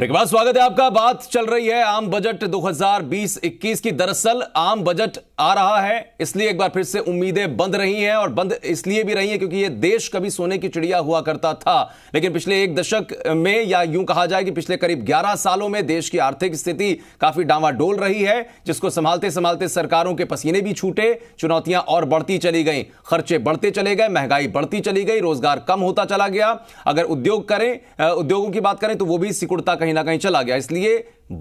Break बाद स्वागत है आपका बात चल रही है आम बजट 2020-21 की दरअसल आम बजट आ रहा है इसलिए एक बार फिर से उम्मीदें बंद रही हैं और बंद इसलिए भी रही हैं क्योंकि ये देश कभी सोने की चिड़िया हुआ करता था लेकिन पिछले एक दशक में या यूं कहा जाए कि पिछले करीब 11 सालों में देश की आर्थिक स्थिति काफी डावाडोल रही है जिसको संभालते संभालते सरकारों के पसीने भी छूटे चुनौतियां और बढ़ती चली गई खर्चे बढ़ते चले गए महंगाई बढ़ती चली गई रोजगार कम होता चला गया अगर उद्योग करें उद्योगों की बात करें तो वो भी सिकुड़ता कहीं कहीं ना कहीं चला गया इसलिए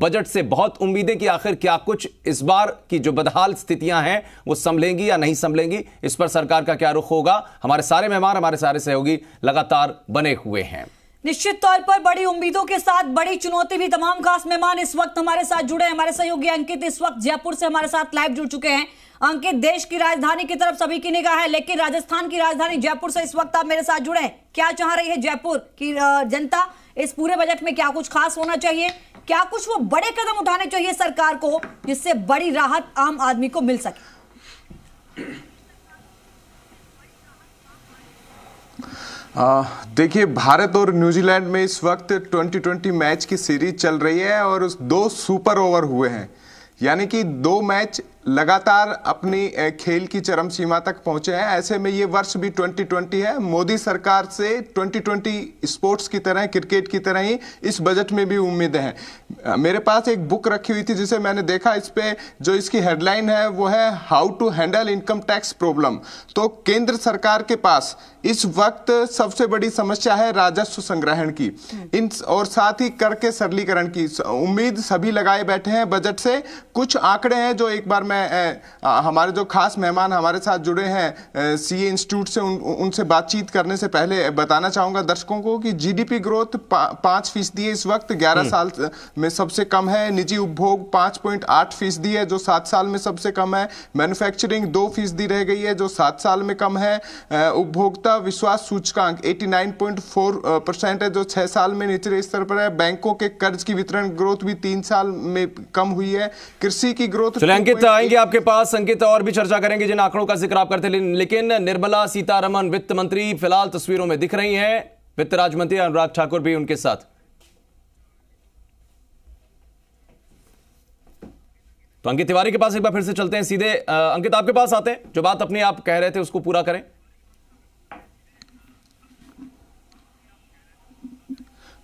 बजट से बहुत उम्मीदें कि आखिर क्या कुछ इस बार की जो बदहाल स्थितियां हैं वो संभलेंगी या नहीं संभलेंगी इस पर सरकार का क्या रुख होगा हमारे सारे मेहमान हमारे सारे सहयोगी लगातार बने हुए हैं निश्चित तौर पर बड़ी उम्मीदों के साथ बड़ी चुनौती भी तमाम खास मेहमान इस वक्त हमारे साथ जुड़े हैं हमारे सहयोगी अंकित इस वक्त जयपुर से हमारे साथ लाइव जुड़ चुके हैं अंकित देश की राजधानी की तरफ सभी की निगाह है लेकिन राजस्थान की राजधानी जयपुर से इस वक्त आप मेरे साथ जुड़े हैं क्या चाह रही है जयपुर की जनता इस पूरे बजट में क्या कुछ खास होना चाहिए क्या कुछ वो बड़े कदम उठाने चाहिए सरकार को जिससे बड़ी राहत आम आदमी को मिल सके देखिए भारत और न्यूजीलैंड में इस वक्त 2020 मैच की सीरीज चल रही है और उस दो सुपर ओवर हुए हैं यानी कि दो मैच लगातार अपनी खेल की चरम सीमा तक पहुंचे हैं ऐसे में ये वर्ष भी 2020 है मोदी सरकार से 2020 स्पोर्ट्स की तरह क्रिकेट की तरह ही इस बजट में भी उम्मीदें हैं मेरे पास एक बुक रखी हुई थी जिसे मैंने देखा इस पर जो इसकी हेडलाइन है वो है how to handle income tax problem तो केंद्र सरकार के पास इस वक्त सबसे बड़ी समस्या है राजस्व संग्रहण की हम्म। इन और साथ ही कर के सरलीकरण की उम्मीद सभी लगाए बैठे हैं बजट से कुछ आंकड़े हैं जो एक बार मैं आ, हमारे जो खास मेहमान हमारे साथ जुड़े हैं सी इंस्टीट्यूट से उन, उनसे बातचीत करने से पहले बताना चाहूंगा दर्शकों को कि जीडीपी ग्रोथ पा, पांच फीसदी है इस वक्त ग्यारह हम्म। साल में सबसे कम है निजी उपभोग पांच पॉइंट आठ फीसदी है जो सात साल में सबसे कम है मैन्युफैक्चरिंग दो फीसदी रह गई है जो सात साल में कम है उपभोक्ता विश्वास सूचकांक एटी है जो छह साल में निचले स्तर पर है बैंकों के कर्ज की वितरण ग्रोथ भी तीन साल में कम हुई है कृषि की ग्रोथ अंकित आएंगे आपके पास संकेत और भी चर्चा करेंगे जिन आंकड़ों का जिक्र आप करते लेकिन निर्मला सीतारमन वित्त मंत्री फिलहाल तस्वीरों में दिख रही हैं वित्त राज्य मंत्री अनुराग ठाकुर भी उनके साथ तो अंकित तिवारी के पास एक बार फिर से चलते हैं सीधे अंकित आपके पास आते हैं जो बात अपने आप कह रहे थे उसको पूरा करें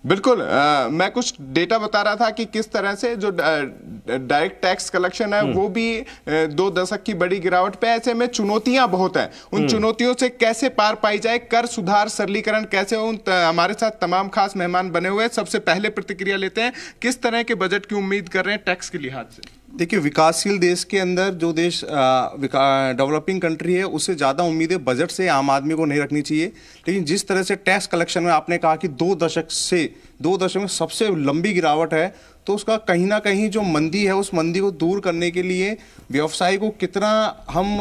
बिल्कुल आ, मैं कुछ डेटा बता रहा था कि किस तरह से जो डायरेक्ट टैक्स कलेक्शन है वो भी दो दशक की बड़ी गिरावट पे ऐसे में चुनौतियां बहुत हैं उन हम्म। चुनौतियों से कैसे पार पाई जाए कर सुधार सरलीकरण कैसे हो उन हमारे साथ तमाम खास मेहमान बने हुए हैं सबसे पहले प्रतिक्रिया लेते हैं किस तरह के बजट की उम्मीद कर रहे हैं टैक्स के लिहाज से देखिए विकासशील देश के अंदर जो देश डेवलपिंग कंट्री है उससे ज़्यादा उम्मीदें बजट से आम आदमी को नहीं रखनी चाहिए लेकिन जिस तरह से टैक्स कलेक्शन में आपने कहा कि दो दशक से दो दशक में सबसे लंबी गिरावट है तो उसका कहीं ना कहीं जो मंदी है उस मंदी को दूर करने के लिए व्यवसाय को कितना हम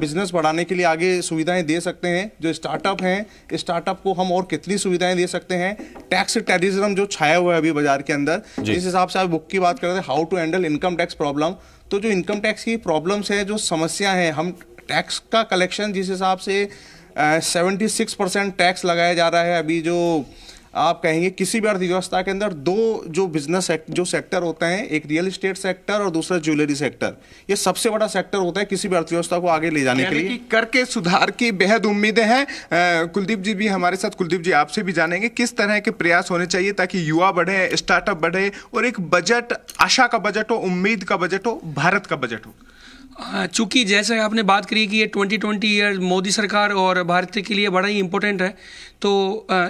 बिजनेस बढ़ाने के लिए आगे सुविधाएं दे सकते हैं जो स्टार्टअप हैं स्टार्टअप को हम और कितनी सुविधाएं दे सकते हैं टैक्स टेरिज्म जो छाया हुआ है अभी बाजार के अंदर जिस हिसाब से आप बुक की बात कर रहे हैं how to handle income tax problem तो जो इनकम टैक्स की प्रॉब्लम्स हैं जो समस्या हैं हम टैक्स का कलेक्शन जिस हिसाब से सेवेंटी सिक्स परसेंट टैक्स लगाया जा रहा है अभी जो आप कहेंगे किसी भी अर्थव्यवस्था के अंदर दो जो बिजनेस जो सेक्टर होते हैं एक रियल इस्टेट सेक्टर और दूसरा ज्वेलरी सेक्टर ये सबसे बड़ा सेक्टर होता है किसी भी अर्थव्यवस्था को आगे ले जाने के लिए कर के सुधार की बेहद उम्मीदें हैं कुलदीप जी भी हमारे साथ कुलदीप जी आपसे भी जानेंगे किस तरह के प्रयास होने चाहिए ताकि युवा बढ़े स्टार्टअप बढ़े और एक बजट आशा का बजट हो उम्मीद का बजट हो भारत का बजट हो हाँ, चूँकि जैसे आपने बात करी कि ये ट्वेंटी ट्वेंटी ईयर मोदी सरकार और भारत के लिए बड़ा ही इंपॉर्टेंट है तो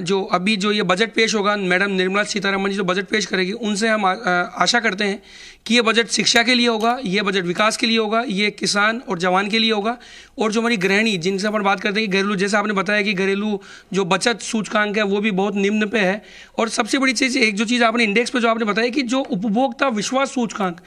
जो अभी जो ये बजट पेश होगा मैडम निर्मला सीतारमन जी जो बजट पेश करेगी उनसे हम आशा करते हैं कि ये बजट शिक्षा के लिए होगा ये बजट विकास के लिए होगा ये किसान और जवान के लिए होगा और जो हमारी गृहिणी जिनसे अपन बात करते हैं कि घरेलू जैसे आपने बताया कि घरेलू जो बचत सूचकांक है वो भी बहुत निम्न पे है और सबसे बड़ी चीज़ एक जो चीज़ आपने इंडेक्स पे जो आपने बताया कि जो उपभोक्ता विश्वास सूचकांक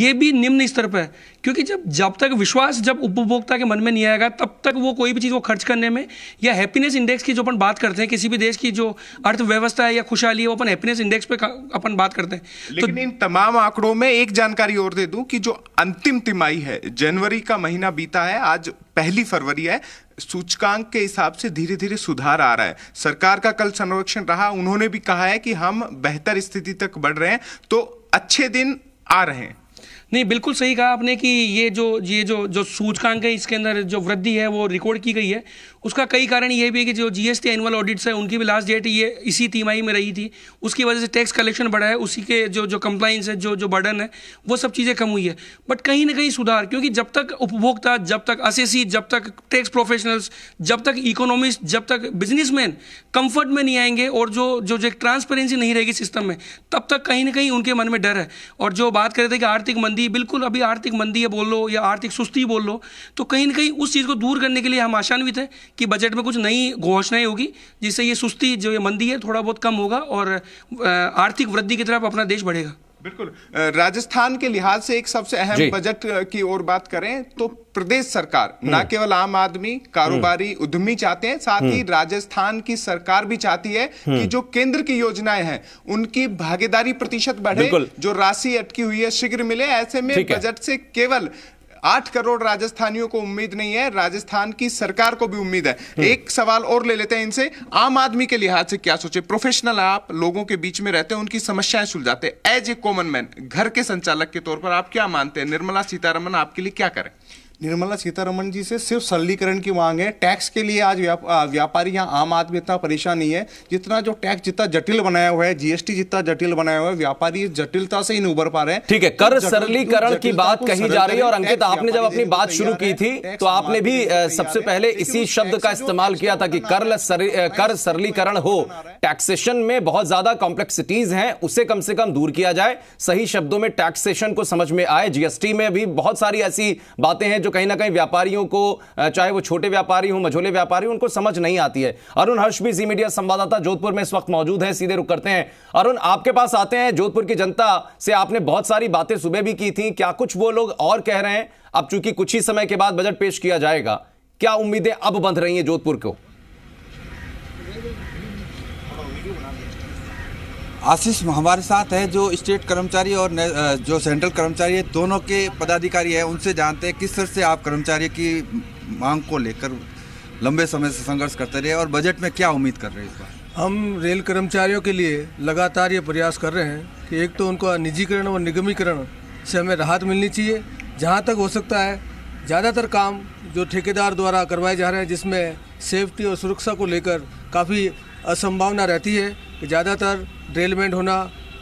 ये भी निम्न स्तर पर है क्योंकि जब जब तक विश्वास जब उपभोक्ता के मन में नहीं आएगा तब तक वो कोई भी चीज़ को खर्च करने में या हैप्पीनेस इंडेक्स की जो अपन बात करते हैं किसी भी देश की जो अर्थव्यवस्था है या खुशहाली है वो अपन हैप्पीनेस इंडेक्स पे अपन बात करते हैं तो लेकिन तो इन तमाम आंकड़ों में एक जानकारी और दे दूं कि जो अंतिम तिमाही है जनवरी का महीना बीता है आज पहली फरवरी है सूचकांक के हिसाब से धीरे धीरे सुधार आ रहा है सरकार का कल संरक्षण रहा उन्होंने भी कहा है कि हम बेहतर स्थिति तक बढ़ रहे हैं तो अच्छे दिन आ रहे हैं नहीं बिल्कुल सही कहा आपने कि ये जो ये जो जो सूचकांक है इसके अंदर जो वृद्धि है वो रिकॉर्ड की गई है उसका कई कारण ये भी है कि जो जीएसटी एनुअल ऑडिट्स है उनकी भी लास्ट डेट ये इसी तिमाही में रही थी उसकी वजह से टैक्स कलेक्शन बढ़ा है उसी के जो जो कंप्लाइंस है जो जो बर्डन है वो सब चीज़ें कम हुई है बट कहीं ना कहीं सुधार क्योंकि जब तक उपभोक्ता जब तक असेसी जब तक टैक्स प्रोफेशनल्स जब तक इकोनॉमिस्ट जब तक बिजनेसमैन कंफर्ट में नहीं आएंगे और जो जो जो ट्रांसपेरेंसी नहीं रहेगी सिस्टम में तब तक कहीं ना कहीं उनके मन में डर है और जो बात कर रहे थे कि आर्थिक मंदिर मंदी बिल्कुल अभी आर्थिक मंदी है बोल लो या आर्थिक सुस्ती बोल लो तो कहीं ना कहीं उस चीज़ को दूर करने के लिए हम आशान्वित हैं कि बजट में कुछ नई घोषणाएं होगी जिससे ये सुस्ती जो ये मंदी है थोड़ा बहुत कम होगा और आर्थिक वृद्धि की तरफ अपना देश बढ़ेगा बिल्कुल राजस्थान के लिहाज से एक सबसे अहम बजट की ओर बात करें तो प्रदेश सरकार हम्म। न केवल आम आदमी कारोबारी हम्म। उद्यमी चाहते हैं साथ ही हम्म। राजस्थान की सरकार भी चाहती है कि जो केंद्र की योजनाएं हैं उनकी भागीदारी प्रतिशत बढ़े जो राशि अटकी हुई है शीघ्र मिले ऐसे में बजट से केवल आठ करोड़ राजस्थानियों को उम्मीद नहीं है राजस्थान की सरकार को भी उम्मीद है हम्म। एक सवाल और ले लेते हैं इनसे आम आदमी के लिहाज से क्या सोचे प्रोफेशनल आप लोगों के बीच में रहते हैं उनकी समस्याएं सुलझाते हैं एज ए कॉमन मैन घर के संचालक के तौर पर आप क्या मानते हैं निर्मला सीतारमन आपके लिए क्या करें निर्मला सीतारमण जी से सिर्फ सरलीकरण की मांग है टैक्स के लिए आज व्या, व्यापारी या आम आदमी इतना परेशान नहीं है जितना जो टैक्स जितना जटिल बनाया हुआ है जीएसटी जितना जटिल बनाया हुआ है व्यापारी जटिलता से ही नहीं उभर पा रहे हैं ठीक है तो कर सरलीकरण तो की बात कही जा रही है और अंकित आपने जब अपनी बात शुरू की थी तो आपने भी सबसे पहले इसी शब्द का इस्तेमाल किया था कि कर कर सरलीकरण हो टैक्सेशन में बहुत ज्यादा कॉम्प्लेक्सिटीज हैं उसे कम से कम दूर किया जाए सही शब्दों में टैक्सेशन को समझ में आए जीएसटी में भी बहुत सारी ऐसी बातें हैं जो कहीं ना कहीं व्यापारियों को चाहे वो छोटे व्यापारी हो मझोले व्यापारी उनको समझ नहीं आती है अरुण हर्ष भी जी मीडिया संवाददाता जोधपुर में इस वक्त मौजूद है सीधे रुक करते हैं अरुण आपके पास आते हैं जोधपुर की जनता से आपने बहुत सारी बातें सुबह भी की थी क्या कुछ वो लोग और कह रहे हैं अब चूंकि कुछ ही समय के बाद बजट पेश किया जाएगा क्या उम्मीदें अब बंध रही हैं जोधपुर को आशीष हमारे साथ है जो स्टेट कर्मचारी और जो सेंट्रल कर्मचारी है दोनों के पदाधिकारी हैं उनसे जानते हैं किस तरह से आप कर्मचारी की मांग को लेकर लंबे समय से संघर्ष करते रहे और बजट में क्या उम्मीद कर रहे हैं इस बार हम रेल कर्मचारियों के लिए लगातार ये प्रयास कर रहे हैं कि एक तो उनको निजीकरण और निगमीकरण से हमें राहत मिलनी चाहिए जहाँ तक हो सकता है ज़्यादातर काम जो ठेकेदार द्वारा करवाए जा रहे हैं जिसमें सेफ्टी और सुरक्षा को लेकर काफ़ी असंभावना रहती है कि ज़्यादातर डेलमेंट होना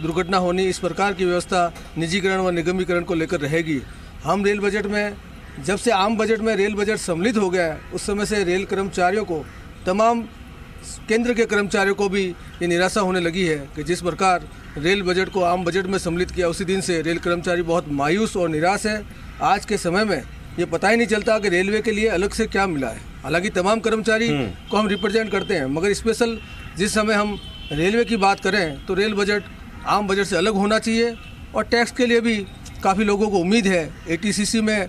दुर्घटना होनी इस प्रकार की व्यवस्था निजीकरण व निगमीकरण को लेकर रहेगी हम रेल बजट में जब से आम बजट में रेल बजट सम्मिलित हो गया है उस समय से रेल कर्मचारियों को तमाम केंद्र के कर्मचारियों को भी ये निराशा होने लगी है कि जिस प्रकार रेल बजट को आम बजट में सम्मिलित किया उसी दिन से रेल कर्मचारी बहुत मायूस और निराश है आज के समय में ये पता ही नहीं चलता कि रेलवे के लिए अलग से क्या मिला है हालांकि तमाम कर्मचारी हम्म। को हम रिप्रेजेंट करते हैं मगर स्पेशल जिस समय हम रेलवे की बात करें तो रेल बजट आम बजट से अलग होना चाहिए और टैक्स के लिए भी काफ़ी लोगों को उम्मीद है ए में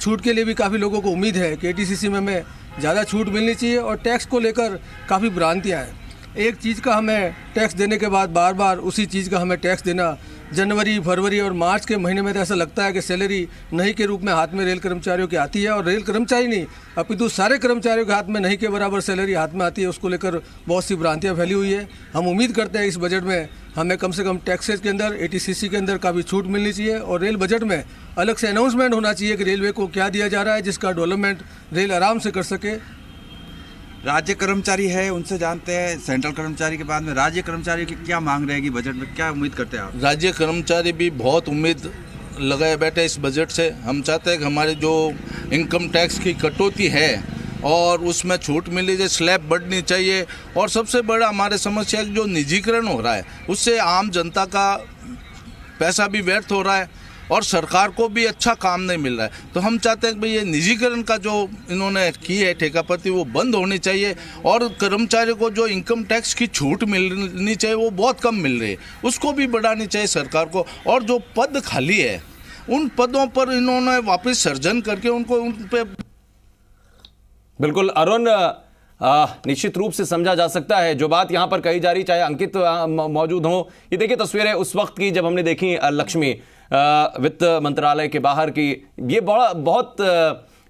छूट के लिए भी काफ़ी लोगों को उम्मीद है कि ए में हमें ज़्यादा छूट मिलनी चाहिए और टैक्स को लेकर काफ़ी भ्रांतियाँ हैं एक चीज़ का हमें टैक्स देने के बाद बार बार उसी चीज़ का हमें टैक्स देना जनवरी फरवरी और मार्च के महीने में तो ऐसा लगता है कि सैलरी नहीं के रूप में हाथ में रेल कर्मचारियों की आती है और रेल कर्मचारी नहीं अपितु सारे कर्मचारियों के हाथ में नहीं के बराबर सैलरी हाथ में आती है उसको लेकर बहुत सी भ्रांतियाँ फैली हुई है हम उम्मीद करते हैं इस बजट में हमें कम से कम टैक्सेज के अंदर ए के अंदर काफ़ी छूट मिलनी चाहिए और रेल बजट में अलग से अनाउंसमेंट होना चाहिए कि रेलवे को क्या दिया जा रहा है जिसका डेवलपमेंट रेल आराम से कर सके राज्य कर्मचारी है उनसे जानते हैं सेंट्रल कर्मचारी के बाद में राज्य कर्मचारी की क्या मांग रहेगी बजट में क्या उम्मीद करते हैं आप राज्य कर्मचारी भी बहुत उम्मीद लगाए बैठे इस बजट से हम चाहते हैं कि हमारे जो इनकम टैक्स की कटौती है और उसमें छूट मिली जाए स्लैब बढ़नी चाहिए और सबसे बड़ा हमारे समस्या जो निजीकरण हो रहा है उससे आम जनता का पैसा भी व्यर्थ हो रहा है और सरकार को भी अच्छा काम नहीं मिल रहा है तो हम चाहते हैं कि ये निजीकरण का जो इन्होंने की है ठेकापति वो बंद होनी चाहिए और कर्मचारी को जो इनकम टैक्स की छूट मिलनी चाहिए वो बहुत कम मिल रही है उसको भी बढ़ानी चाहिए सरकार को और जो पद खाली है उन पदों पर इन्होंने वापस सर्जन करके उनको उन पर बिल्कुल अरुण निश्चित रूप से समझा जा सकता है जो बात यहाँ पर कही जा रही चाहे अंकित मौजूद हों ये देखिए तस्वीरें उस वक्त की जब हमने देखी लक्ष्मी वित्त मंत्रालय के बाहर की ये बड़ा बहुत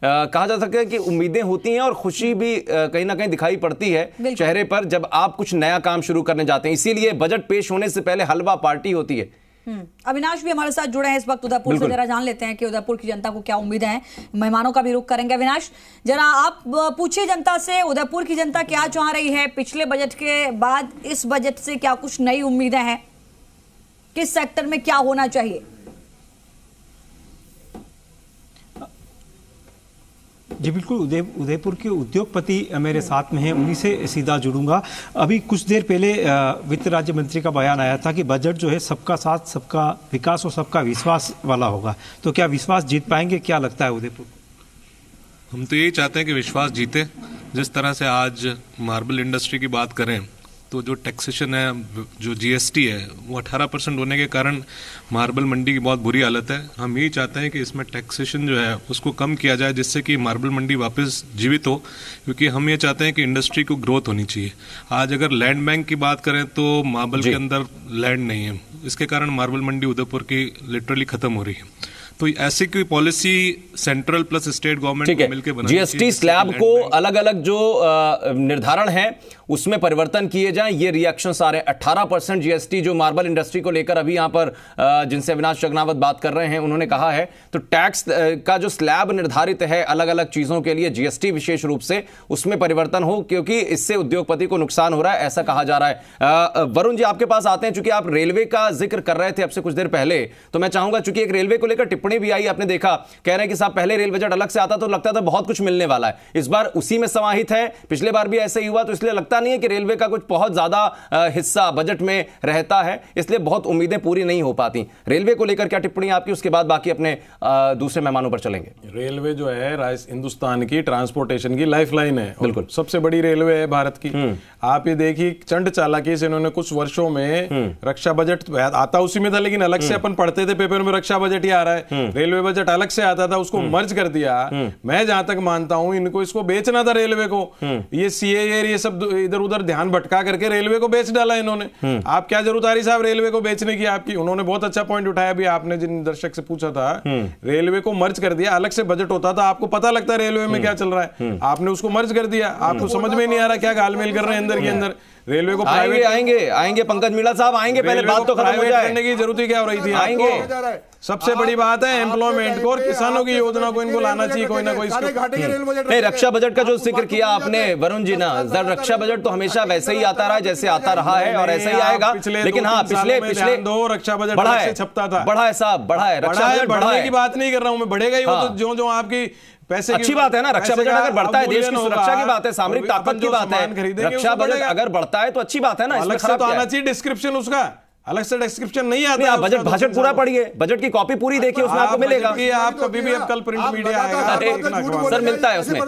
कहा जा सकता है कि उम्मीदें होती हैं और खुशी भी कहीं ना कहीं दिखाई पड़ती है चेहरे पर जब आप कुछ नया काम शुरू करने जाते हैं इसीलिए बजट पेश होने से पहले हलवा पार्टी होती है हम्म। अविनाश भी हमारे साथ जुड़े हैं इस वक्त उदयपुर से जरा जान लेते हैं कि उदयपुर की जनता को क्या उम्मीद है मेहमानों का भी रुख करेंगे अविनाश जरा आप पूछिए जनता से उदयपुर की जनता क्या चाह रही है पिछले बजट के बाद इस बजट से क्या कुछ नई उम्मीदें हैं किस सेक्टर में क्या होना चाहिए जी बिल्कुल उदय उदयपुर के उद्योगपति मेरे साथ में हैं उन्हीं से सीधा जुड़ूंगा अभी कुछ देर पहले वित्त राज्य मंत्री का बयान आया था कि बजट जो है सबका साथ सबका विकास और सबका विश्वास वाला होगा तो क्या विश्वास जीत पाएंगे क्या लगता है उदयपुर हम तो यही चाहते हैं कि विश्वास जीते जिस तरह से आज मार्बल इंडस्ट्री की बात करें तो जो टैक्सेशन है जो जीएसटी है वो 18 परसेंट होने के कारण मार्बल मंडी की बहुत बुरी हालत है हम यही चाहते हैं कि इसमें टैक्सेशन जो है उसको कम किया जाए जिससे कि मार्बल मंडी वापस जीवित हो क्योंकि हम ये चाहते हैं कि इंडस्ट्री को ग्रोथ होनी चाहिए आज अगर लैंड बैंक की बात करें तो मार्बल के अंदर लैंड नहीं है इसके कारण मार्बल मंडी उदयपुर की लिटरली खत्म हो रही है तो ऐसी कोई policy central plus state government मिलकर मिलकर जीएसटी स्लैब को अलग अलग जो निर्धारण है उसमें परिवर्तन किए जाएं ये रिएक्शन सारे 18 परसेंट जीएसटी जो मार्बल इंडस्ट्री को लेकर अभी यहां पर जिनसे अविनाश जगनावत बात कर रहे हैं उन्होंने कहा है तो टैक्स का जो स्लैब निर्धारित है अलग अलग चीज़ों के लिए जीएसटी विशेष रूप से उसमें परिवर्तन हो क्योंकि इससे उद्योगपति को नुकसान हो रहा है ऐसा कहा जा रहा है वरुण जी आपके पास आते हैं चूंकि आप रेलवे का जिक्र कर रहे थे आपसे कुछ देर पहले तो मैं चाहूंगा चूंकि एक रेलवे को लेकर टिप्पणी भी आई आपने देखा कह रहे हैं कि साहब पहले रेल बजट अलग से आता तो लगता था बहुत कुछ मिलने वाला है इस बार उसी में समाहित है पिछले बार भी ऐसे ही हुआ तो इसलिए लगता लगता नहीं है कि रेलवे का कुछ बहुत ज़्यादा हिस्सा बजट में रहता है इसलिए बहुत उम्मीदें पूरी नहीं हो पाती रेलवे को लेकर क्या टिप्पणी आपकी उसके बाद बाकी अपने दूसरे मेहमानों पर चलेंगे रेलवे जो है हिंदुस्तान की ट्रांसपोर्टेशन की लाइफ है बिल्कुल सबसे बड़ी रेलवे है भारत की हम्म। आप ये देखिए चंड चालाकी से इन्होंने कुछ वर्षों में हम्म। रक्षा बजट तो आता उसी में था लेकिन अलग से हम्म। अपन पढ़ते थे पेपर में रक्षा बजट ही आ रहा है रेलवे बजट अलग से आता था उसको मर्ज कर दिया मैं जहां तक मानता हूं इनको इसको बेचना था रेलवे को ये सीए ये सब इधर उधर ध्यान भटका करके रेलवे को बेच डाला इन्होंने हम्म। आप क्या जरूरत आ रही साहब रेलवे को बेचने की आपकी उन्होंने बहुत अच्छा पॉइंट उठाया भी आपने जिन दर्शक से पूछा था हम्म। रेलवे को मर्ज कर दिया अलग से बजट होता था आपको पता लगता रेलवे में हम्म। क्या चल रहा है आपने उसको मर्ज कर दिया आपको समझ में नहीं आ रहा क्या गालमेल कर रहे हैं अंदर के अंदर रेलवे को आएंगे आएंगे आएंगे पंकज मीणा साहब आएंगे पहले बात तो खराब हो जाए करने की जरूरत ही क्या हो रही थी आएंगे सबसे बड़ी बात है एम्प्लॉयमेंट को और किसानों की योजना को इनको लाना चाहिए कोई ना कोई नहीं रक्षा बजट का जो जिक्र किया आपने वरुण जी ना रक्षा बजट तो हमेशा वैसे ही आता रहा है जैसे आता रहा है और ऐसे ही आएगा लेकिन हाँ पिछले पिछले दो रक्षा बजट बढ़ा तो है छपता था बढ़ा है साहब बढ़ा है रक्षा बजट बढ़ाने की बात नहीं कर रहा हूँ मैं बढ़ेगा ही हाँ। तो जो जो आपकी पैसे अच्छी बात है ना रक्षा बजट अगर बढ़ता है देश की सुरक्षा की बात है सामरिक ताकत की बात है रक्षा बजट अगर बढ़ता है तो अच्छी बात है ना इसमें तो आना चाहिए डिस्क्रिप्शन उसका अलग से डिस्क्रिप्शन नहीं आता आप बजट भाषण तो पूरा पढ़िए बजट की कॉपी पूरी देखिए उसमें आपको मिलेगा आप कभी भी अब कल प्रिंट मीडिया आएगा सर मिलता है उसमें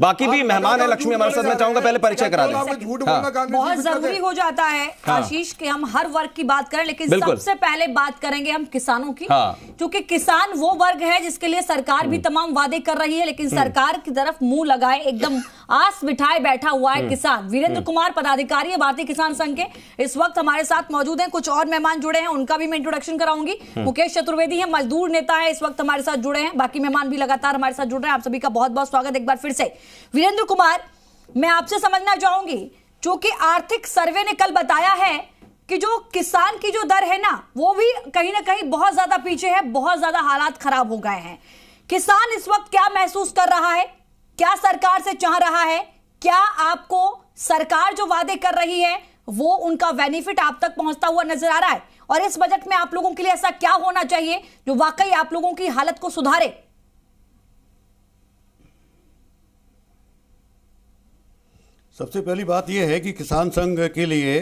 बाकी भी मेहमान है लक्ष्मी हमारे साथ मैं चाहूंगा पहले परिचय करा दें हाँ। बहुत जरूरी हो जाता है हाँ। आशीष के हम हर वर्ग की बात करें लेकिन सबसे पहले बात करेंगे हम किसानों की हाँ। क्योंकि किसान वो वर्ग है जिसके लिए सरकार भी हम्म। तमाम वादे कर रही है लेकिन हम्म। सरकार की तरफ मुंह लगाए एकदम आस बिठाए बैठा हुआ है हम्म। किसान वीरेंद्र हम्म। कुमार पदाधिकारी भारतीय किसान संघ के इस वक्त हमारे साथ मौजूद हैं कुछ और मेहमान जुड़े हैं उनका भी मैं इंट्रोडक्शन कराऊंगी हम्म। मुकेश चतुर्वेदी है मजदूर नेता है इस वक्त हमारे साथ जुड़े हैं बाकी मेहमान भी लगातार हमारे साथ जुड़ रहे हैं आप सभी का बहुत बहुत स्वागत एक बार फिर से वीरेंद्र कुमार मैं आपसे समझना चाहूंगी चूंकि आर्थिक सर्वे ने कल बताया है कि जो किसान की जो दर है ना वो भी कहीं ना कहीं बहुत ज्यादा पीछे है बहुत ज्यादा हालात खराब हो गए हैं किसान इस वक्त क्या महसूस कर रहा है क्या सरकार से चाह रहा है क्या आपको सरकार जो वादे कर रही है वो उनका बेनिफिट आप तक पहुंचता हुआ नजर आ रहा है और इस बजट में आप लोगों के लिए ऐसा क्या होना चाहिए जो वाकई आप लोगों की हालत को सुधारे सबसे पहली बात यह है कि किसान संघ के लिए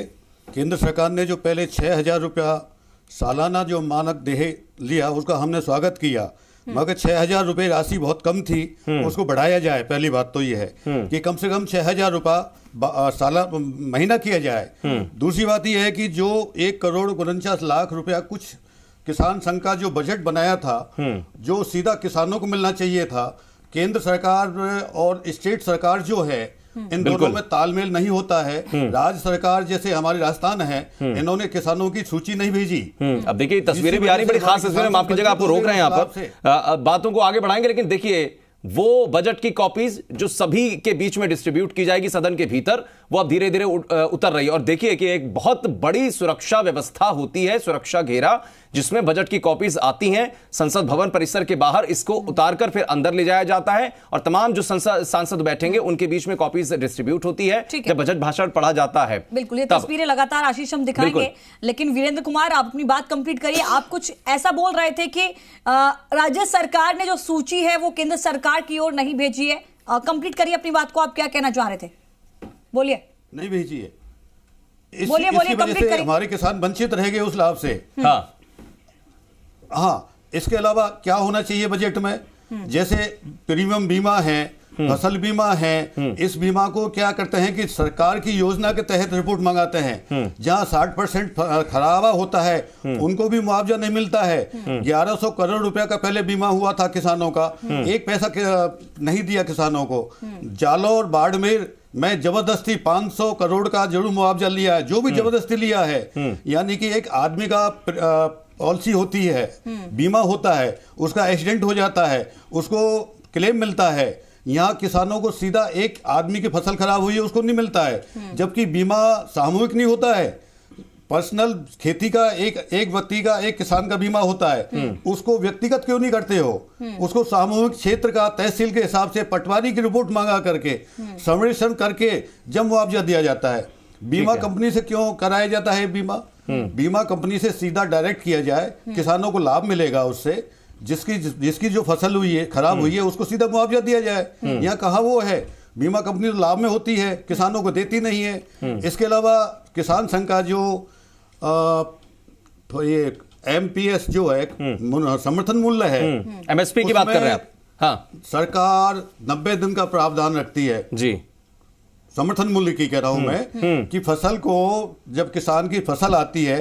केंद्र सरकार ने जो पहले छह हज़ार रुपया सालाना जो मानक दे लिया उसका हमने स्वागत किया हम्म। मगर छह हजार रुपये राशि बहुत कम थी हम्म। उसको बढ़ाया जाए पहली बात तो ये है हम्म। कि कम से कम छह हजार रुपया साल महीना किया जाए दूसरी बात यह है कि जो एक करोड़ उनचास लाख रुपया कुछ किसान संघ का जो बजट बनाया था जो सीधा किसानों को मिलना चाहिए था केंद्र सरकार और स्टेट सरकार जो है हम्म। इन दोनों में तालमेल नहीं होता है हम्म। राज्य सरकार जैसे हमारे राजस्थान है हम्म। इन्होंने किसानों की सूची नहीं भेजी अब देखिए तस्वीरें भी आ रही बड़ी खास तस्वीरें माफ कीजिएगा आपको रोक रहे हैं यहाँ पर बातों को आगे बढ़ाएंगे लेकिन देखिए वो बजट की कॉपीज जो सभी के बीच में डिस्ट्रीब्यूट की जाएगी सदन के भीतर वो अब धीरे धीरे उतर रही है और देखिए कि एक बहुत बड़ी सुरक्षा व्यवस्था होती है सुरक्षा घेरा जिसमें बजट की कॉपीज आती हैं संसद भवन परिसर के बाहर इसको उतारकर फिर अंदर ले जाया जाता है और तमाम जो सांसद बैठेंगे उनके बीच में कॉपीज डिस्ट्रीब्यूट होती है जब बजट भाषण पढ़ा जाता है बिल्कुल ये तस्वीरें लगातार आशीष हम दिखाएंगे लेकिन वीरेंद्र कुमार आप अपनी बात कंप्लीट करिए आप कुछ ऐसा बोल रहे थे कि राज्य सरकार ने जो सूची है वो केंद्र सरकार की ओर नहीं भेजी है कंप्लीट करिए अपनी बात को आप क्या कहना चाह रहे थे बोलिए नहीं भेजिए बोलिए बोलिए हमारे किसान वंचित रह गए उस लाभ से हाँ हाँ इसके अलावा क्या होना चाहिए बजट में हम्म। जैसे प्रीमियम बीमा है हम्म। फसल बीमा है हम्म। इस बीमा को क्या करते हैं कि सरकार की योजना के तहत रिपोर्ट मंगाते हैं जहां 60 परसेंट खराबा होता है उनको भी मुआवजा नहीं मिलता है 1100 करोड़ रुपया का पहले बीमा हुआ था किसानों का एक पैसा नहीं दिया किसानों को जालौर और बाड़मेर मैं जबरदस्ती 500 करोड़ का जरूर मुआवजा लिया है जो भी जबरदस्ती लिया है यानी कि एक आदमी का पॉलिसी होती है बीमा होता है उसका एक्सीडेंट हो जाता है उसको क्लेम मिलता है यहाँ किसानों को सीधा एक आदमी की फसल खराब हुई है उसको नहीं मिलता है जबकि बीमा सामूहिक नहीं होता है पर्सनल खेती का एक एक व्यक्ति का एक किसान का बीमा होता है उसको व्यक्तिगत क्यों नहीं करते हो उसको सामूहिक क्षेत्र का तहसील के हिसाब से पटवारी की रिपोर्ट मांगा करके संरक्षण करके जब मुआवजा दिया जाता है बीमा कंपनी से क्यों कराया जाता है बीमा बीमा कंपनी से सीधा डायरेक्ट किया जाए किसानों को लाभ मिलेगा उससे जिसकी जिसकी जो फसल हुई है खराब हुई है उसको सीधा मुआवजा दिया जाए यहाँ कहा वो है बीमा कंपनी तो लाभ में होती है किसानों को देती नहीं है इसके अलावा किसान संघ का जो आ, तो ये एमपीएस जो है समर्थन मूल्य है एमएसपी की बात कर रहे हैं आप हाँ सरकार नब्बे दिन का प्रावधान रखती है जी समर्थन मूल्य की कह रहा हूं हम्म, मैं हम्म। कि फसल को जब किसान की फसल आती है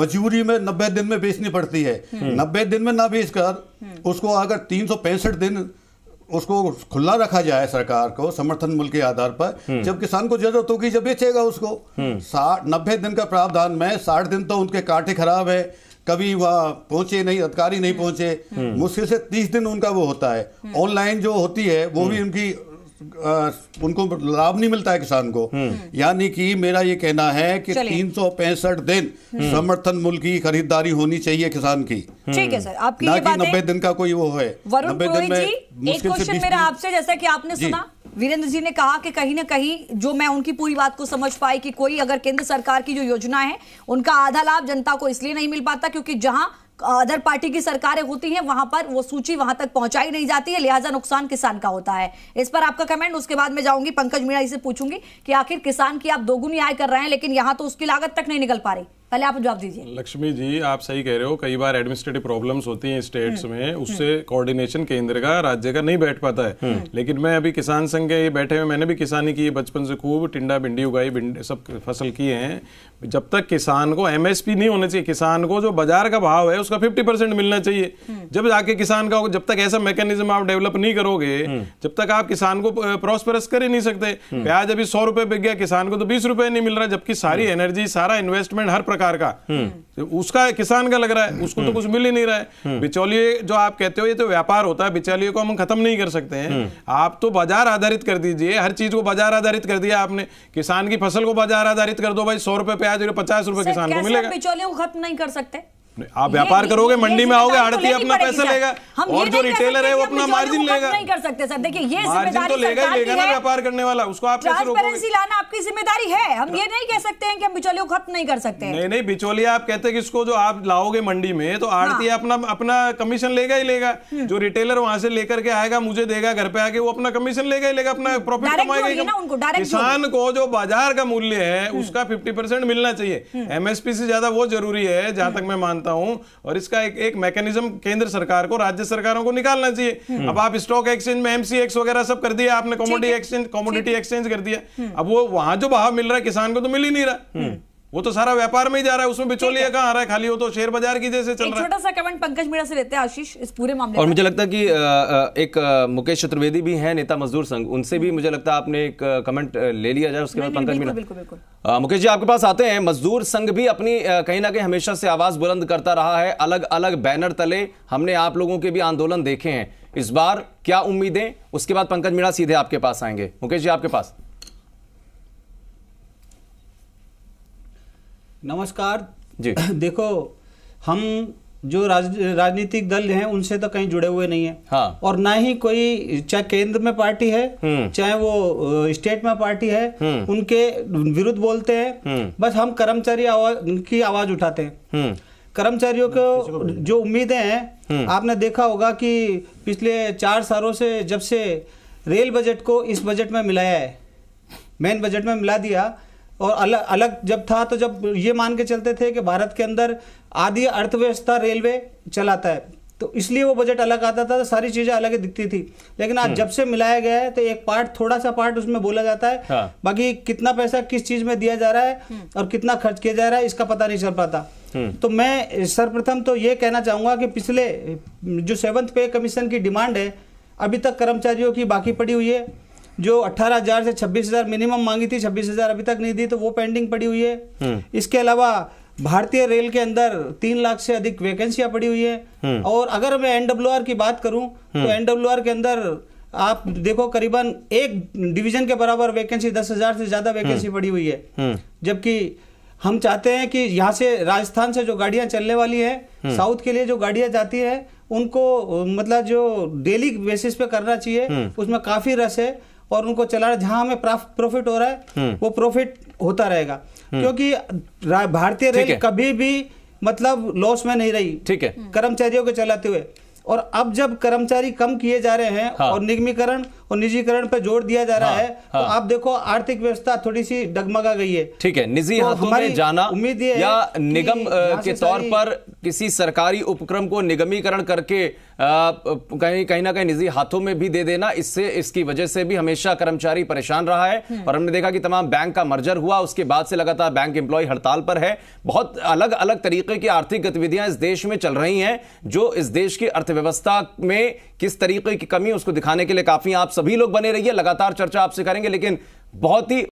मजबूरी में नब्बे दिन में बेचनी पड़ती है हम्म। नब्बे दिन में ना बेच कर उसको अगर तीन दिन उसको खुला रखा जाए सरकार को समर्थन मूल्य के आधार पर जब किसान को जरूरत होगी जब बेचेगा उसको साठ नब्बे दिन का प्रावधान में साठ दिन तो उनके कांटे खराब है कभी वह पहुंचे नहीं अधिकारी नहीं पहुंचे मुश्किल से तीस दिन उनका वो होता है ऑनलाइन जो होती है वो भी उनकी उनको लाभ नहीं मिलता है किसान को हम्म। यानी कि मेरा ये कहना है कि तीन सौ पैंसठ दिन हम्म। समर्थन मूल्य की खरीदारी होनी चाहिए किसान की हम्म। ठीक है सर आपकी ना कि नब्बे दिन का कोई वो है नब्बे दिन में एक क्वेश्चन मेरा आपसे जैसा कि आपने सुना वीरेंद्र जी ने कहा कि कहीं ना कहीं जो मैं उनकी पूरी बात को समझ पाई कि कोई अगर केंद्र सरकार की जो योजना है उनका आधा लाभ जनता को इसलिए नहीं मिल पाता क्योंकि जहां अदर पार्टी की सरकारें होती हैं वहां पर वो सूची वहां तक पहुंचाई नहीं जाती है लिहाजा नुकसान किसान का होता है इस पर आपका कमेंट उसके बाद में जाऊंगी पंकज मीणा इसे पूछूंगी कि आखिर किसान की आप दोगुनी आय कर रहे हैं लेकिन यहां तो उसकी लागत तक नहीं निकल पा रही पहले आप जवाब दीजिए लक्ष्मी जी आप सही कह रहे हो कई बार एडमिनिस्ट्रेटिव प्रॉब्लम्स होती हैं स्टेट्स में उससे कोऑर्डिनेशन केंद्र का राज्य का नहीं बैठ पाता है हम्म। लेकिन मैं अभी किसान संघ के बैठे हुए मैंने भी किसानी की बचपन से खूब टिंडा भिंडी उगाई भिंडी सब फसल किए हैं जब तक किसान को एमएसपी नहीं होना चाहिए किसान को जो बाजार का भाव है उसका फिफ्टी परसेंट मिलना चाहिए हम्म। जब जाके किसान का जब तक ऐसा मैकेनिज्म आप डेवलप नहीं करोगे हम्म। जब तक आप किसान को प्रॉस्परस कर ही नहीं सकते प्याज अभी सौ रुपए बिक गया किसान को तो बीस रुपए नहीं मिल रहा जबकि सारी एनर्जी सारा इन्वेस्टमेंट हर प्रकार सरकार का तो उसका किसान का लग रहा है उसको तो कुछ मिल ही नहीं रहा है बिचौलिए जो आप कहते हो ये तो व्यापार होता है बिचौलिए को हम खत्म नहीं कर सकते हैं आप तो बाजार आधारित कर दीजिए हर चीज को बाजार आधारित कर दिया आपने किसान की फसल को बाजार आधारित कर दो भाई सौ रुपए प्याज पचास रुपए किसान को मिलेगा बिचौलियों को खत्म नहीं कर सकते आप व्यापार करोगे मंडी में आओगे तो आड़ती अपना पैसा लेगा और जो रिटेलर है वो अपना मार्जिन लेगा नहीं कर सकते सर देखिए ये मार्जिन तो लेगा ही लेगा ना व्यापार करने वाला उसको आप ट्रांसपेरेंसी लाना आपकी जिम्मेदारी है हम ये नहीं कह सकते हैं कि हम बिचौलियों को खत्म नहीं कर सकते नहीं नहीं बिचौलिया आप कहते हैं इसको जो आप लाओगे मंडी में तो हाँ। आड़ती अपना अपना कमीशन लेगा ही लेगा हम्म। जो रिटेलर वहाँ से लेकर के आएगा मुझे देगा घर पे आके वो अपना कमीशन लेगा ही लेगा अपना प्रॉफिट हम्म। कमाएगा किसान को जो बाजार का मूल्य है हम्म। उसका फिफ्टी मिलना चाहिए एमएसपी से ज्यादा वो जरूरी है जहां तक मैं मानता मानता हूं और इसका एक एक मैकेनिज्म केंद्र सरकार को राज्य सरकारों को निकालना चाहिए हम्म। अब आप स्टॉक एक्सचेंज में एमसीएक्स वगैरह सब कर दिया आपने कॉमोडिटी एक्सचेंज कॉमोडिटी एक्सचेंज कर दिया अब वो वहां जो भाव मिल रहा है किसान को तो मिल ही नहीं रहा हम्म। वो तो सारा व्यापार में ही जा रहा है उसमें बिचौलिए कहाँ आ रहा है खाली वो तो शेयर बाजार की जैसे चल रहा है छोटा सा कमेंट पंकज मीणा से लेते हैं आशीष इस पूरे मामले और मुझे लगता है कि एक मुकेश चतुर्वेदी भी हैं नेता मजदूर संघ उनसे भी मुझे लगता है आपने एक कमेंट ले लिया जाए उसके बाद पंकज मीणा मुकेश जी आपके पास आते हैं मजदूर संघ भी अपनी कहीं ना कहीं हमेशा से आवाज बुलंद करता रहा है अलग अलग बैनर तले हमने आप लोगों के भी आंदोलन देखे हैं इस बार क्या उम्मीदें उसके बाद पंकज मीणा सीधे आपके पास आएंगे मुकेश जी आपके पास नमस्कार जी देखो हम जो राज, राजनीतिक दल हैं उनसे तो कहीं जुड़े हुए नहीं है हाँ। और ना ही कोई चाहे केंद्र में पार्टी है हम्म। चाहे वो स्टेट में पार्टी है हम्म। उनके विरुद्ध बोलते हैं हम्म। बस हम कर्मचारी की आवाज उठाते हैं कर्मचारियों को जो उम्मीदें हैं आपने देखा होगा कि पिछले चार सालों से जब से रेल बजट को इस बजट में मिलाया है मेन बजट में मिला दिया और अलग अलग जब था तो जब ये मान के चलते थे कि भारत के अंदर आधी अर्थव्यवस्था रेलवे चलाता है तो इसलिए वो बजट अलग आता था तो सारी चीजें अलग दिखती थी लेकिन आज हम्म। जब से मिलाया गया है तो एक पार्ट थोड़ा सा पार्ट उसमें बोला जाता है हाँ। बाकी कितना पैसा किस चीज में दिया जा रहा है हम्म। और कितना खर्च किया जा रहा है इसका पता नहीं चल पाता हम्म। तो मैं सर्वप्रथम तो ये कहना चाहूंगा कि पिछले जो सेवंथ पे कमीशन की डिमांड है अभी तक कर्मचारियों की बाकी पड़ी हुई है जो 18,000 से 26,000 मिनिमम मांगी थी 26,000 अभी तक नहीं दी तो वो पेंडिंग पड़ी हुई है हम्म। इसके अलावा भारतीय रेल के अंदर तीन लाख से अधिक वैकेंसियां पड़ी हुई है हम्म। और अगर मैं एनडब्ल्यू की बात करूं तो एनडब्ल्यू हम्म। के अंदर आप देखो करीबन एक डिवीजन के बराबर वैकेंसी दस हजार से ज्यादा वैकेंसी पड़ी हुई है जबकि हम चाहते हैं कि यहाँ से राजस्थान से जो गाड़ियां चलने वाली है साउथ के लिए जो गाड़ियां जाती है उनको मतलब जो डेली बेसिस पे करना चाहिए उसमें काफी रस है और उनको चला रहा है हमें प्रॉफिट हो रहा है हम्म। वो प्रॉफिट होता रहेगा हम्म। क्योंकि भारतीय रेल कभी भी मतलब लॉस में नहीं रही ठीक है कर्मचारियों को चलाते हुए और अब जब कर्मचारी कम किए जा रहे हैं हाँ। और निगमीकरण और निजीकरण पर जोर दिया जा रहा हाँ, है तो हाँ। आप देखो आर्थिक व्यवस्था थोड़ी सी डगमगा गई है ठीक है निजी तो हाथों में जाना उम्मीद या निगम के तौर पर किसी सरकारी उपक्रम को निगमीकरण करके कहीं कहीं ना कहीं निजी हाथों में भी दे देना इससे इसकी वजह से भी हमेशा कर्मचारी परेशान रहा है हम्म। और हमने देखा कि तमाम बैंक का मर्जर हुआ उसके बाद से लगातार बैंक एम्प्लॉय हड़ताल पर है बहुत अलग अलग तरीके की आर्थिक गतिविधियां इस देश में चल रही हैं जो इस देश की अर्थव्यवस्था में किस तरीके की कमी उसको दिखाने के लिए काफी आप सभी लोग बने रहिए लगातार चर्चा आपसे करेंगे लेकिन बहुत ही